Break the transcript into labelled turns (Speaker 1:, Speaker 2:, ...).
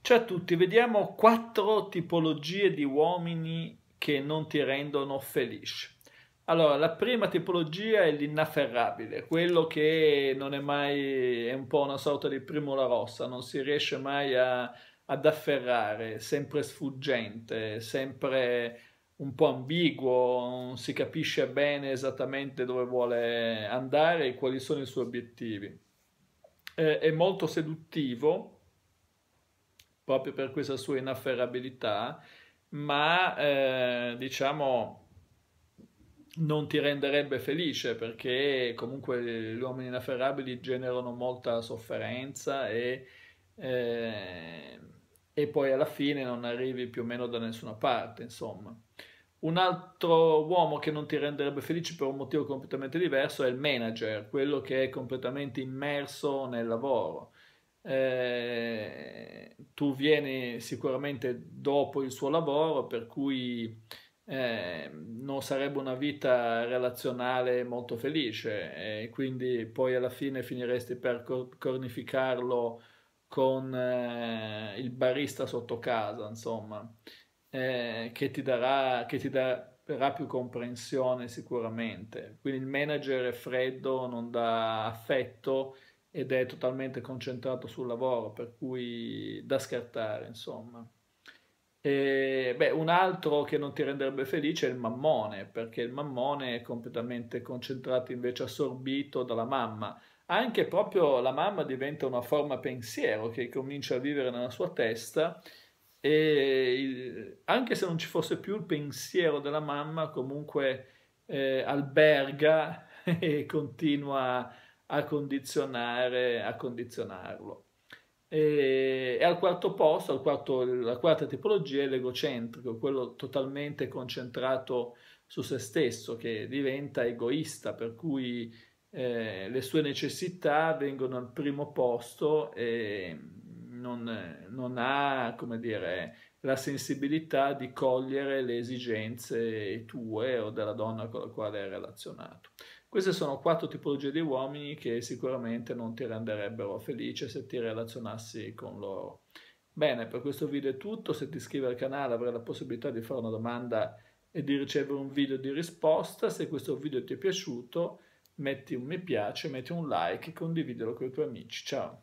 Speaker 1: Ciao a tutti, vediamo quattro tipologie di uomini che non ti rendono felice. Allora, la prima tipologia è l'inafferrabile, quello che non è mai, è un po' una sorta di primula rossa, non si riesce mai a, ad afferrare, sempre sfuggente, sempre un po' ambiguo, non si capisce bene esattamente dove vuole andare e quali sono i suoi obiettivi. Eh, è molto seduttivo proprio per questa sua inafferrabilità, ma eh, diciamo non ti renderebbe felice perché comunque gli uomini inafferrabili generano molta sofferenza e, eh, e poi alla fine non arrivi più o meno da nessuna parte, insomma. Un altro uomo che non ti renderebbe felice per un motivo completamente diverso è il manager, quello che è completamente immerso nel lavoro. Eh, tu vieni sicuramente dopo il suo lavoro, per cui eh, non sarebbe una vita relazionale molto felice e eh, quindi poi alla fine finiresti per cornificarlo con eh, il barista sotto casa, insomma, eh, che, ti darà, che ti darà più comprensione sicuramente. Quindi il manager è freddo, non dà affetto ed è totalmente concentrato sul lavoro, per cui da scartare, insomma. E, beh, un altro che non ti renderebbe felice è il mammone, perché il mammone è completamente concentrato, invece assorbito dalla mamma. Anche proprio la mamma diventa una forma pensiero che comincia a vivere nella sua testa e il, anche se non ci fosse più il pensiero della mamma, comunque eh, alberga e continua a a, condizionare, a condizionarlo. E, e, al quarto posto, al quarto, la quarta tipologia è l'egocentrico, quello totalmente concentrato su se stesso, che diventa egoista, per cui eh, le sue necessità vengono al primo posto e non, non ha, come dire, la sensibilità di cogliere le esigenze tue o della donna con la quale è relazionato. Queste sono quattro tipologie di uomini che sicuramente non ti renderebbero felice se ti relazionassi con loro. Bene, per questo video è tutto, se ti iscrivi al canale avrai la possibilità di fare una domanda e di ricevere un video di risposta, se questo video ti è piaciuto metti un mi piace, metti un like e condividilo con i tuoi amici, ciao!